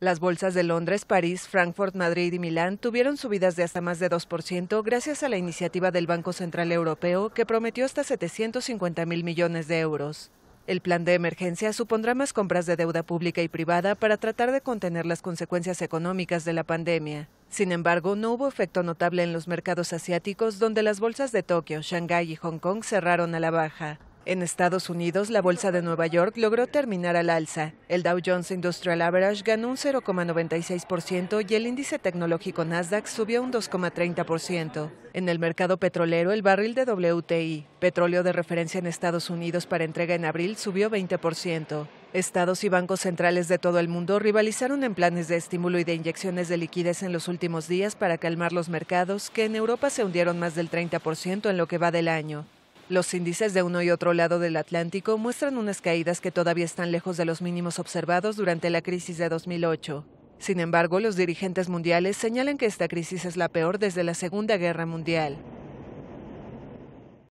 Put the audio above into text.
Las bolsas de Londres, París, Frankfurt, Madrid y Milán tuvieron subidas de hasta más de 2% gracias a la iniciativa del Banco Central Europeo que prometió hasta 750 mil millones de euros. El plan de emergencia supondrá más compras de deuda pública y privada para tratar de contener las consecuencias económicas de la pandemia. Sin embargo, no hubo efecto notable en los mercados asiáticos, donde las bolsas de Tokio, Shanghái y Hong Kong cerraron a la baja. En Estados Unidos, la bolsa de Nueva York logró terminar al alza. El Dow Jones Industrial Average ganó un 0,96% y el índice tecnológico Nasdaq subió un 2,30%. En el mercado petrolero, el barril de WTI, petróleo de referencia en Estados Unidos para entrega en abril, subió 20%. Estados y bancos centrales de todo el mundo rivalizaron en planes de estímulo y de inyecciones de liquidez en los últimos días para calmar los mercados, que en Europa se hundieron más del 30% en lo que va del año. Los índices de uno y otro lado del Atlántico muestran unas caídas que todavía están lejos de los mínimos observados durante la crisis de 2008. Sin embargo, los dirigentes mundiales señalan que esta crisis es la peor desde la Segunda Guerra Mundial.